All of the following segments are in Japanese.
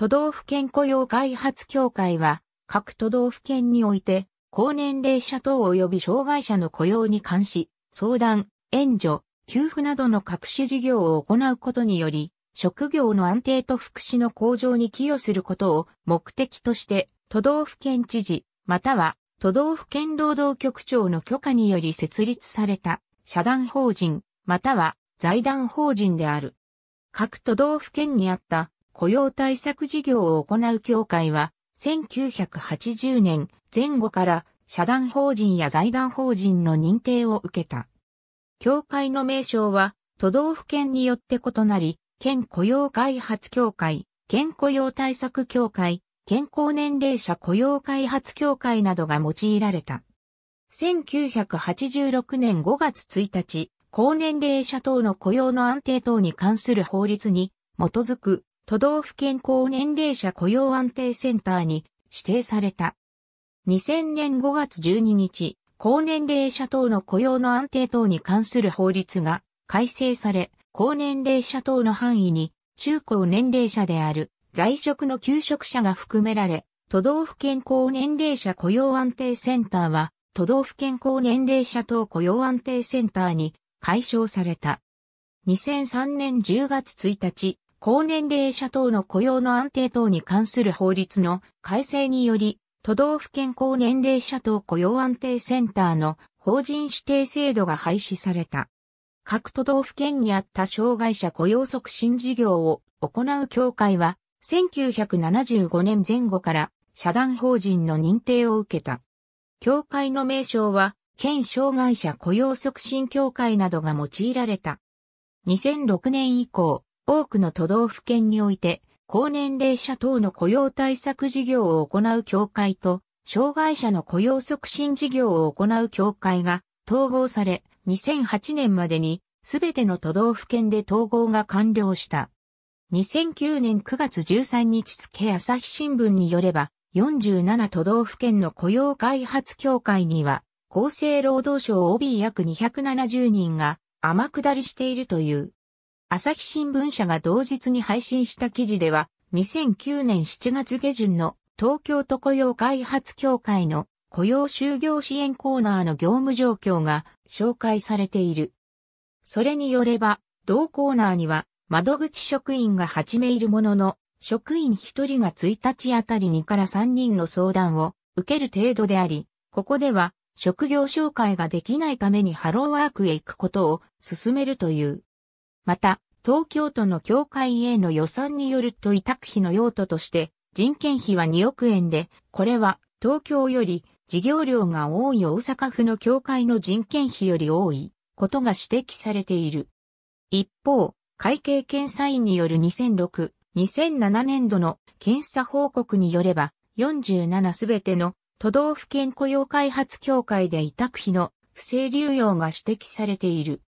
都道府県雇用開発協会は、各都道府県において、高年齢者等及び障害者の雇用に関し、相談、援助、給付などの各種事業を行うことにより、職業の安定と福祉の向上に寄与することを目的として、都道府県知事、または都道府県労働局長の許可により設立された、社団法人、または財団法人である。各都道府県にあった雇用対策事業を行う協会は、1980年前後から社団法人や財団法人の認定を受けた。協会の名称は都道府県によって異なり、県雇用開発協会、県雇用対策協会、健康年齢者雇用開発協会などが用いられた。1986年5月1日、高年齢者等の雇用の安定等に関する法律に基づく都道府県高年齢者雇用安定センターに指定された。2000年5月12日、高年齢者等の雇用の安定等に関する法律が改正され、高年齢者等の範囲に中高年齢者である在職の求職者が含められ、都道府県高年齢者雇用安定センターは、都道府県高年齢者等雇用安定センターに解消された。2003年10月1日、高年齢者等の雇用の安定等に関する法律の改正により、都道府県高年齢者等雇用安定センターの法人指定制度が廃止された。各都道府県にあった障害者雇用促進事業を行う協会は、1975年前後から社団法人の認定を受けた。協会の名称は、県障害者雇用促進協会などが用いられた。2006年以降、多くの都道府県において、高年齢者等の雇用対策事業を行う協会と、障害者の雇用促進事業を行う協会が統合され、2008年までに全ての都道府県で統合が完了した。2009年9月13日付朝日新聞によれば、47都道府県の雇用開発協会には、厚生労働省 OB 約270人が天下りしているという。朝日新聞社が同日に配信した記事では、2009年7月下旬の東京都雇用開発協会の雇用就業支援コーナーの業務状況が紹介されている。それによれば、同コーナーには窓口職員が8名いるものの、職員1人が1日あたり2から3人の相談を受ける程度であり、ここでは職業紹介ができないためにハローワークへ行くことを進めるという。また、東京都の協会への予算によると委託費の用途として、人件費は2億円で、これは東京より事業量が多い大阪府の協会の人件費より多いことが指摘されている。一方、会計検査院による2006、2007年度の検査報告によれば、47すべての都道府県雇用開発協会で委託費の不正流用が指摘されている。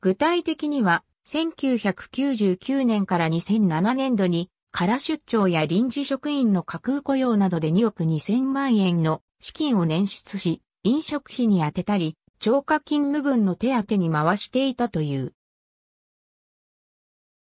具体的には、1999年から2007年度に、から出張や臨時職員の架空雇用などで2億2000万円の資金を捻出し、飲食費に充てたり、超過勤務分の手当に回していたという。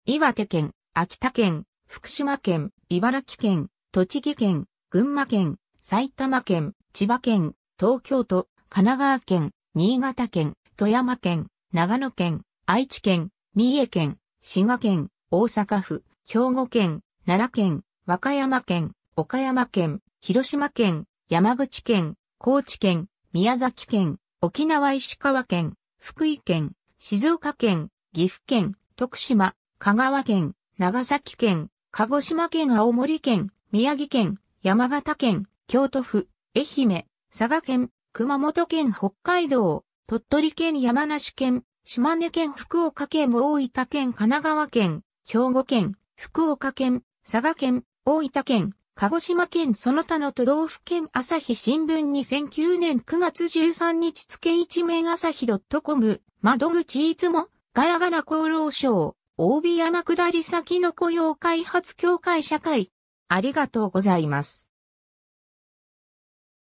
岩手県、秋田県、福島県、茨城県、栃木県、群馬県、埼玉県、千葉県、東京都、神奈川県、新潟県、富山県、長野県、愛知県、三重県、滋賀県、大阪府、兵庫県、奈良県、和歌山県、岡山県、広島県、山口県、高知県、宮崎県、沖縄石川県、福井県、静岡県、岐阜県、徳島、香川県、長崎県、鹿児島県青森県、宮城県、山形県、京都府、愛媛、佐賀県、熊本県北海道、鳥取県山梨県、島根県、福岡県、大分県、神奈川県、兵庫県、福岡県、佐賀県、大分県、鹿児島県その他の都道府県朝日新聞2009年9月13日付一面朝日 .com 窓口いつもガラガラ厚労省大尾山下り先の雇用開発協会社会ありがとうございます。